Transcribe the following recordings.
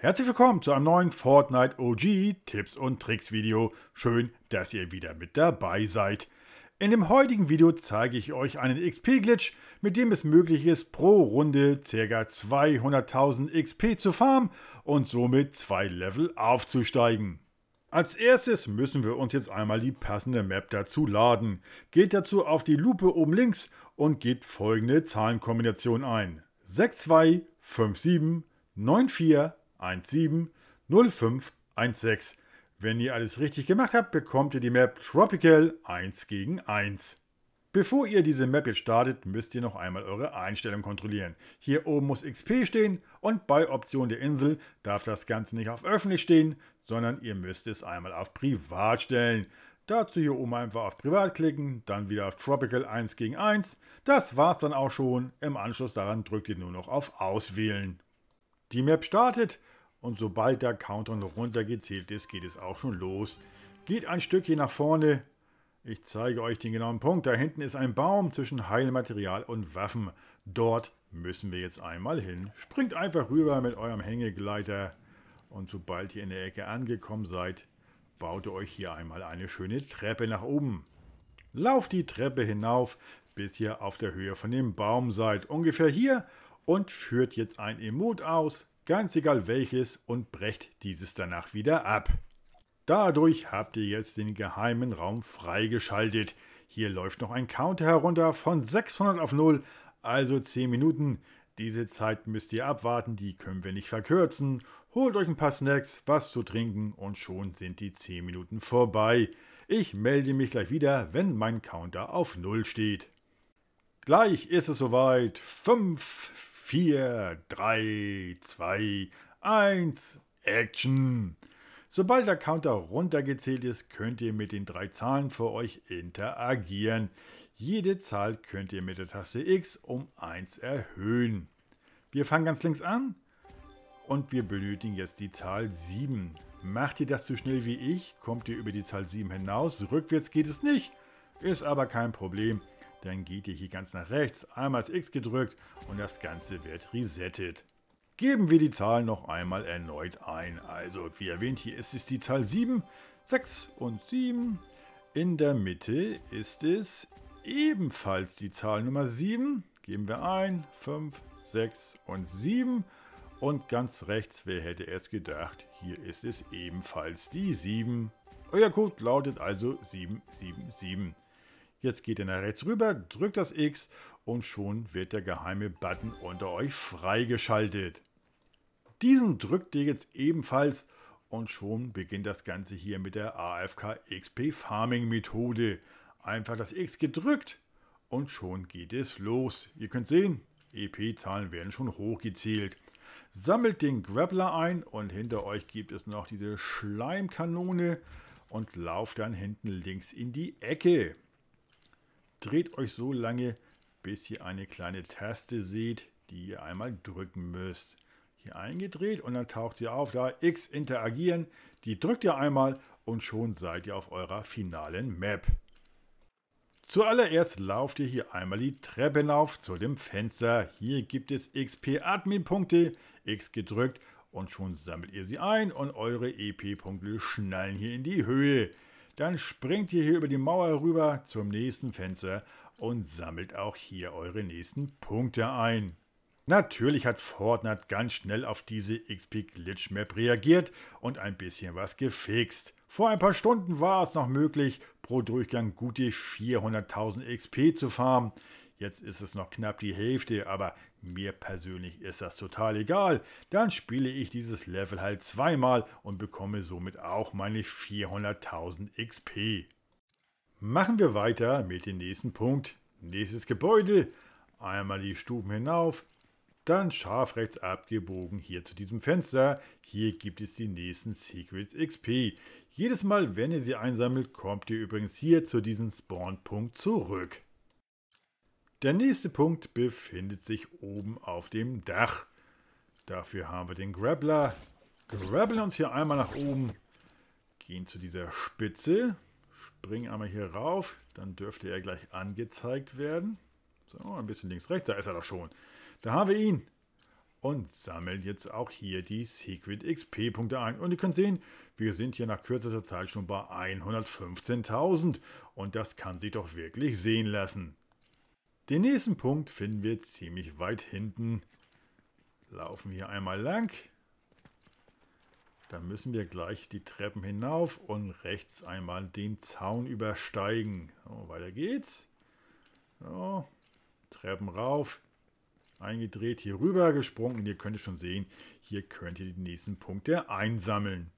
Herzlich willkommen zu einem neuen Fortnite OG Tipps und Tricks Video. Schön, dass ihr wieder mit dabei seid. In dem heutigen Video zeige ich euch einen XP-Glitch, mit dem es möglich ist, pro Runde ca. 200.000 XP zu farmen und somit zwei Level aufzusteigen. Als erstes müssen wir uns jetzt einmal die passende Map dazu laden. Geht dazu auf die Lupe oben links und gebt folgende Zahlenkombination ein. 625794 17 Wenn ihr alles richtig gemacht habt, bekommt ihr die Map Tropical 1 gegen 1. Bevor ihr diese Map jetzt startet, müsst ihr noch einmal eure Einstellung kontrollieren. Hier oben muss XP stehen und bei Option der Insel darf das Ganze nicht auf öffentlich stehen, sondern ihr müsst es einmal auf privat stellen. Dazu hier oben einfach auf Privat klicken, dann wieder auf Tropical 1 gegen 1. Das war's dann auch schon. Im Anschluss daran drückt ihr nur noch auf Auswählen. Die Map startet und sobald der Countdown runtergezählt ist, geht es auch schon los. Geht ein Stückchen nach vorne. Ich zeige euch den genauen Punkt. Da hinten ist ein Baum zwischen Heilmaterial und Waffen. Dort müssen wir jetzt einmal hin. Springt einfach rüber mit eurem Hängegleiter. Und sobald ihr in der Ecke angekommen seid, baut ihr euch hier einmal eine schöne Treppe nach oben. Lauft die Treppe hinauf, bis ihr auf der Höhe von dem Baum seid. Ungefähr hier und führt jetzt ein Emot aus, ganz egal welches, und brecht dieses danach wieder ab. Dadurch habt ihr jetzt den geheimen Raum freigeschaltet. Hier läuft noch ein Counter herunter von 600 auf 0, also 10 Minuten. Diese Zeit müsst ihr abwarten, die können wir nicht verkürzen. Holt euch ein paar Snacks, was zu trinken und schon sind die 10 Minuten vorbei. Ich melde mich gleich wieder, wenn mein Counter auf 0 steht. Gleich ist es soweit. 5, 4, 3, 2, 1, Action! Sobald der Counter runtergezählt ist, könnt ihr mit den drei Zahlen für euch interagieren. Jede Zahl könnt ihr mit der Taste X um 1 erhöhen. Wir fangen ganz links an und wir benötigen jetzt die Zahl 7. Macht ihr das so schnell wie ich, kommt ihr über die Zahl 7 hinaus. Rückwärts geht es nicht, ist aber kein Problem. Dann geht ihr hier ganz nach rechts, einmal das X gedrückt und das Ganze wird resettet. Geben wir die Zahlen noch einmal erneut ein. Also wie erwähnt, hier ist es die Zahl 7, 6 und 7. In der Mitte ist es ebenfalls die Zahl Nummer 7. Geben wir ein, 5, 6 und 7. Und ganz rechts, wer hätte es gedacht, hier ist es ebenfalls die 7. Euer Code lautet also 777. Jetzt geht ihr nach rechts rüber, drückt das X und schon wird der geheime Button unter euch freigeschaltet. Diesen drückt ihr jetzt ebenfalls und schon beginnt das Ganze hier mit der AFK XP Farming Methode. Einfach das X gedrückt und schon geht es los. Ihr könnt sehen, EP-Zahlen werden schon hochgezählt. Sammelt den Grappler ein und hinter euch gibt es noch diese Schleimkanone und lauft dann hinten links in die Ecke. Dreht euch so lange, bis ihr eine kleine Taste seht, die ihr einmal drücken müsst. Hier eingedreht und dann taucht sie auf, da X interagieren. Die drückt ihr einmal und schon seid ihr auf eurer finalen Map. Zuallererst lauft ihr hier einmal die Treppe hinauf zu dem Fenster. Hier gibt es XP-Admin-Punkte, X gedrückt und schon sammelt ihr sie ein und eure EP-Punkte schnallen hier in die Höhe dann springt ihr hier über die Mauer rüber zum nächsten Fenster und sammelt auch hier eure nächsten Punkte ein. Natürlich hat Fortnite ganz schnell auf diese XP Glitch Map reagiert und ein bisschen was gefixt. Vor ein paar Stunden war es noch möglich, pro Durchgang gute 400.000 XP zu farmen. Jetzt ist es noch knapp die Hälfte, aber mir persönlich ist das total egal. Dann spiele ich dieses Level halt zweimal und bekomme somit auch meine 400.000 XP. Machen wir weiter mit dem nächsten Punkt. Nächstes Gebäude. Einmal die Stufen hinauf, dann scharf rechts abgebogen hier zu diesem Fenster. Hier gibt es die nächsten Secrets XP. Jedes Mal, wenn ihr sie einsammelt, kommt ihr übrigens hier zu diesem Spawnpunkt zurück. Der nächste Punkt befindet sich oben auf dem Dach. Dafür haben wir den Grappler. Grabbeln uns hier einmal nach oben. Gehen zu dieser Spitze. Springen einmal hier rauf. Dann dürfte er gleich angezeigt werden. So, ein bisschen links, rechts. Da ist er doch schon. Da haben wir ihn. Und sammeln jetzt auch hier die Secret XP-Punkte ein. Und ihr könnt sehen, wir sind hier nach kürzester Zeit schon bei 115.000. Und das kann sich doch wirklich sehen lassen. Den nächsten Punkt finden wir ziemlich weit hinten. Laufen wir einmal lang. Dann müssen wir gleich die Treppen hinauf und rechts einmal den Zaun übersteigen. So, weiter geht's. So, Treppen rauf, eingedreht, hier rüber gesprungen. ihr könnt es schon sehen, hier könnt ihr die nächsten Punkte einsammeln.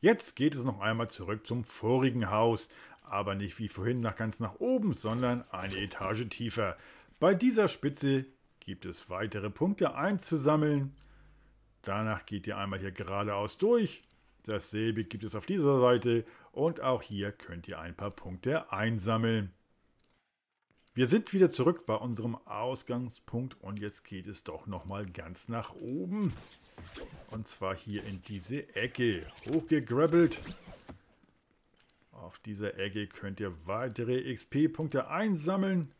Jetzt geht es noch einmal zurück zum vorigen Haus aber nicht wie vorhin nach ganz nach oben, sondern eine Etage tiefer. Bei dieser Spitze gibt es weitere Punkte einzusammeln. Danach geht ihr einmal hier geradeaus durch. Dasselbe gibt es auf dieser Seite und auch hier könnt ihr ein paar Punkte einsammeln. Wir sind wieder zurück bei unserem Ausgangspunkt und jetzt geht es doch nochmal ganz nach oben. Und zwar hier in diese Ecke. Hochgegrabbelt. Auf dieser Ecke könnt ihr weitere XP-Punkte einsammeln.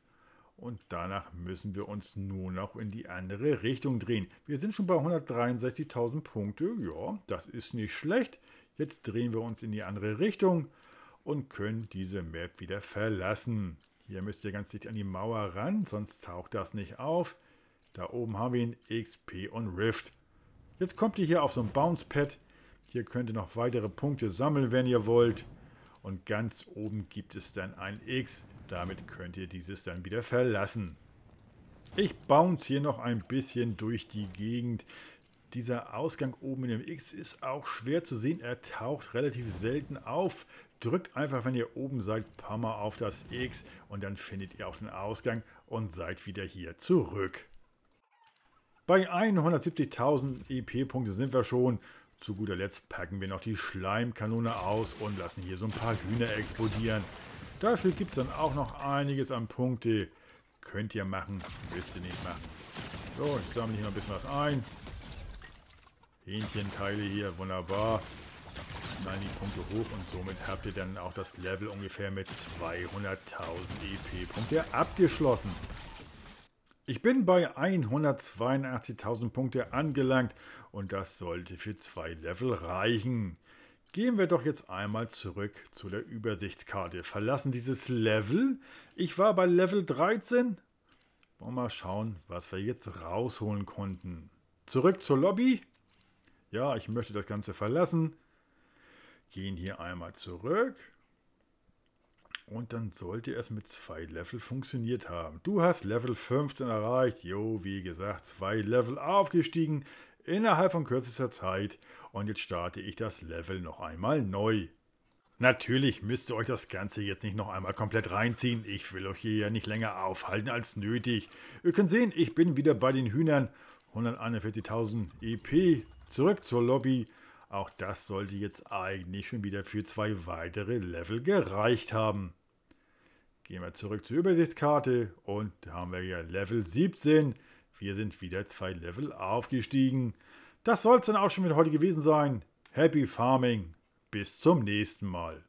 Und danach müssen wir uns nur noch in die andere Richtung drehen. Wir sind schon bei 163.000 Punkte. Ja, das ist nicht schlecht. Jetzt drehen wir uns in die andere Richtung und können diese Map wieder verlassen. Hier müsst ihr ganz dicht an die Mauer ran, sonst taucht das nicht auf. Da oben haben wir ihn, XP und Rift. Jetzt kommt ihr hier auf so ein Bounce-Pad. Hier könnt ihr noch weitere Punkte sammeln, wenn ihr wollt und ganz oben gibt es dann ein X. Damit könnt ihr dieses dann wieder verlassen. Ich bounce hier noch ein bisschen durch die Gegend. Dieser Ausgang oben in dem X ist auch schwer zu sehen. Er taucht relativ selten auf. Drückt einfach, wenn ihr oben seid, ein paar Mal auf das X und dann findet ihr auch den Ausgang und seid wieder hier zurück. Bei 170.000 EP-Punkte sind wir schon zu guter Letzt packen wir noch die Schleimkanone aus und lassen hier so ein paar Hühner explodieren. Dafür gibt es dann auch noch einiges an Punkte. Könnt ihr machen, müsst ihr nicht machen. So, ich sammle hier noch ein bisschen was ein. Hähnchenteile hier, wunderbar. Nein, die Punkte hoch und somit habt ihr dann auch das Level ungefähr mit 200.000 EP-Punkte abgeschlossen. Ich bin bei 182.000 Punkte angelangt und das sollte für zwei Level reichen. Gehen wir doch jetzt einmal zurück zu der Übersichtskarte. Verlassen dieses Level. Ich war bei Level 13. Wollen wir mal schauen, was wir jetzt rausholen konnten. Zurück zur Lobby. Ja, ich möchte das Ganze verlassen. Gehen hier einmal zurück. Und dann sollte es mit zwei Level funktioniert haben. Du hast Level 15 erreicht. Jo, wie gesagt, zwei Level aufgestiegen innerhalb von kürzester Zeit. Und jetzt starte ich das Level noch einmal neu. Natürlich müsst ihr euch das Ganze jetzt nicht noch einmal komplett reinziehen. Ich will euch hier ja nicht länger aufhalten als nötig. Ihr könnt sehen, ich bin wieder bei den Hühnern. 141.000 EP. Zurück zur Lobby. Auch das sollte jetzt eigentlich schon wieder für zwei weitere Level gereicht haben. Gehen wir zurück zur Übersichtskarte und da haben wir ja Level 17. Wir sind wieder zwei Level aufgestiegen. Das soll es dann auch schon mit heute gewesen sein. Happy Farming. Bis zum nächsten Mal.